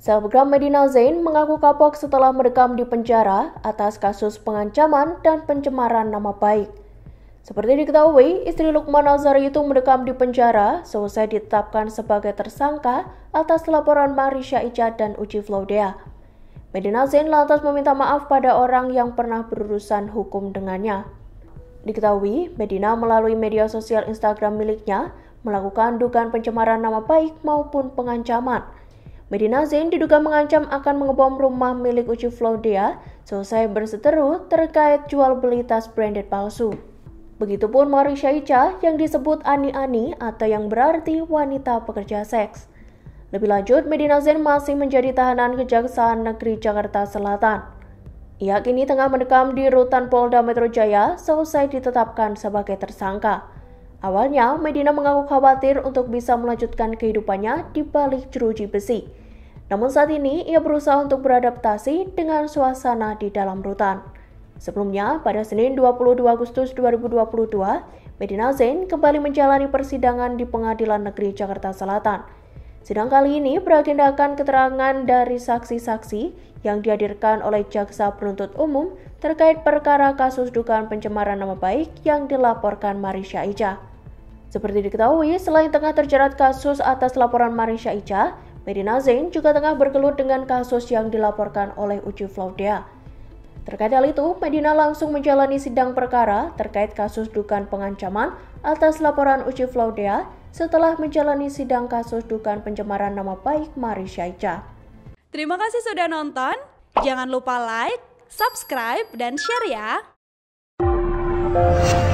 Selebgram Medina Zain mengaku kapok setelah merekam di penjara atas kasus pengancaman dan pencemaran nama baik. Seperti diketahui, istri Lukman Nazar itu merekam di penjara selesai ditetapkan sebagai tersangka atas laporan Marisha Ica dan Uci Flodea. Medina Zain lantas meminta maaf pada orang yang pernah berurusan hukum dengannya. Diketahui, Medina melalui media sosial Instagram miliknya melakukan dugaan pencemaran nama baik maupun pengancaman – Medina Zain diduga mengancam akan mengebom rumah milik Uci Flodia selesai berseteru terkait jual beli tas branded palsu. Begitupun Marisha Ica yang disebut ani-ani atau yang berarti wanita pekerja seks. Lebih lanjut, Medina Zain masih menjadi tahanan Kejaksaan Negeri Jakarta Selatan. Ia kini tengah mendekam di rutan Polda Metro Jaya selesai ditetapkan sebagai tersangka. Awalnya, Medina mengaku khawatir untuk bisa melanjutkan kehidupannya di balik jeruji besi. Namun saat ini ia berusaha untuk beradaptasi dengan suasana di dalam rutan. Sebelumnya, pada Senin 22 Agustus 2022, Medina Zain kembali menjalani persidangan di Pengadilan Negeri Jakarta Selatan. Sidang kali ini beragendakan keterangan dari saksi-saksi yang dihadirkan oleh jaksa penuntut umum terkait perkara kasus dugaan pencemaran nama baik yang dilaporkan Marisha Ica. Seperti diketahui, selain tengah terjerat kasus atas laporan Marisha Ica, Medina Zain juga tengah bergelut dengan kasus yang dilaporkan oleh Uci Flaudia. Terkait hal itu, Medina langsung menjalani sidang perkara terkait kasus dugaan pengancaman atas laporan Uci Flaudia setelah menjalani sidang kasus dugaan pencemaran nama baik Mari Syaica. Terima kasih sudah nonton. Jangan lupa like, subscribe, dan share ya.